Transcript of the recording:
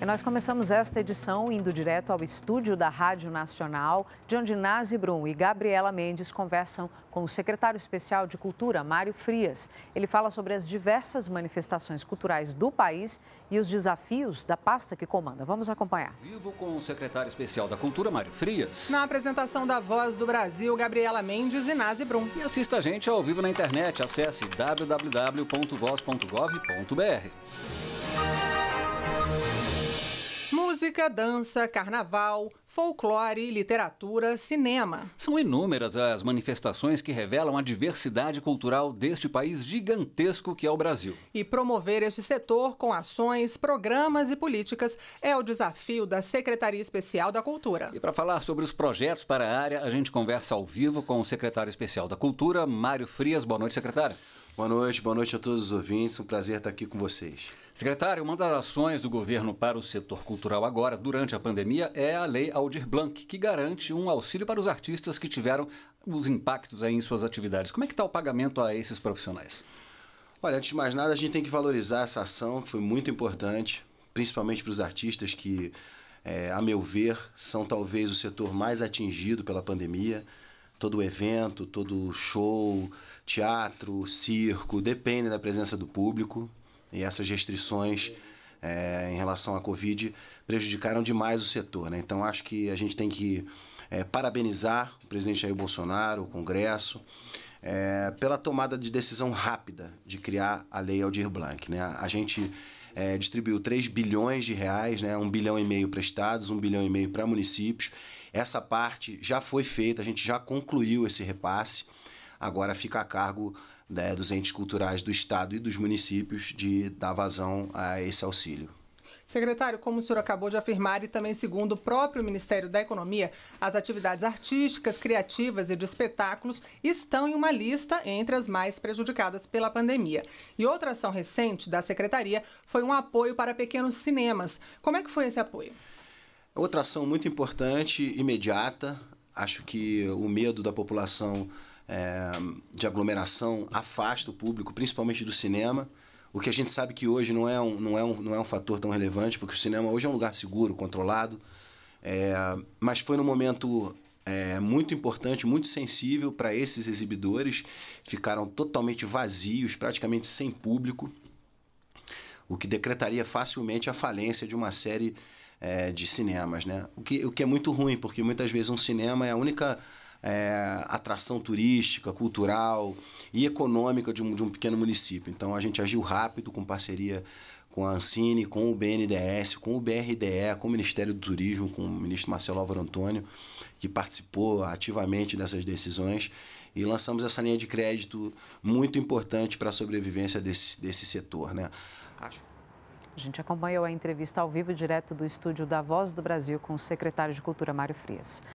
E nós começamos esta edição indo direto ao estúdio da Rádio Nacional, de onde Nazi Brum e Gabriela Mendes conversam com o secretário especial de Cultura, Mário Frias. Ele fala sobre as diversas manifestações culturais do país e os desafios da pasta que comanda. Vamos acompanhar. Vivo com o secretário especial da Cultura, Mário Frias. Na apresentação da Voz do Brasil, Gabriela Mendes e Nazi Brum. E assista a gente ao vivo na internet. Acesse www.voz.gov.br. Música, dança, carnaval, folclore, literatura, cinema. São inúmeras as manifestações que revelam a diversidade cultural deste país gigantesco que é o Brasil. E promover este setor com ações, programas e políticas é o desafio da Secretaria Especial da Cultura. E para falar sobre os projetos para a área, a gente conversa ao vivo com o secretário especial da Cultura, Mário Frias. Boa noite, secretário. Boa noite, boa noite a todos os ouvintes. Um prazer estar aqui com vocês. Secretário, uma das ações do governo para o setor cultural agora, durante a pandemia, é a Lei Aldir Blanc, que garante um auxílio para os artistas que tiveram os impactos em suas atividades. Como é que está o pagamento a esses profissionais? Olha, antes de mais nada, a gente tem que valorizar essa ação, que foi muito importante, principalmente para os artistas que, é, a meu ver, são talvez o setor mais atingido pela pandemia todo evento, todo show, teatro, circo, depende da presença do público. E essas restrições é, em relação à Covid prejudicaram demais o setor. Né? Então acho que a gente tem que é, parabenizar o presidente Jair Bolsonaro, o Congresso, é, pela tomada de decisão rápida de criar a Lei Aldir Blanc. Né? A gente é, distribuiu 3 bilhões de reais, né, 1 bilhão e meio para estados, 1 bilhão e meio para municípios. Essa parte já foi feita, a gente já concluiu esse repasse, agora fica a cargo né, dos entes culturais do estado e dos municípios de dar vazão a esse auxílio. Secretário, como o senhor acabou de afirmar, e também segundo o próprio Ministério da Economia, as atividades artísticas, criativas e de espetáculos estão em uma lista entre as mais prejudicadas pela pandemia. E outra ação recente da Secretaria foi um apoio para pequenos cinemas. Como é que foi esse apoio? Outra ação muito importante, imediata. Acho que o medo da população é, de aglomeração afasta o público, principalmente do cinema. O que a gente sabe que hoje não é um, não é um, não é um fator tão relevante, porque o cinema hoje é um lugar seguro, controlado. É, mas foi num momento é, muito importante, muito sensível para esses exibidores. Ficaram totalmente vazios, praticamente sem público, o que decretaria facilmente a falência de uma série é, de cinemas. Né? O, que, o que é muito ruim, porque muitas vezes um cinema é a única é, atração turística, cultural e econômica de um, de um pequeno município. Então a gente agiu rápido com parceria com a Ancine, com o BNDES, com o BRDE, com o Ministério do Turismo, com o ministro Marcelo Álvaro Antônio, que participou ativamente dessas decisões. E lançamos essa linha de crédito muito importante para a sobrevivência desse, desse setor. Né? Acho. A gente acompanhou a entrevista ao vivo, direto do estúdio da Voz do Brasil, com o secretário de Cultura, Mário Frias.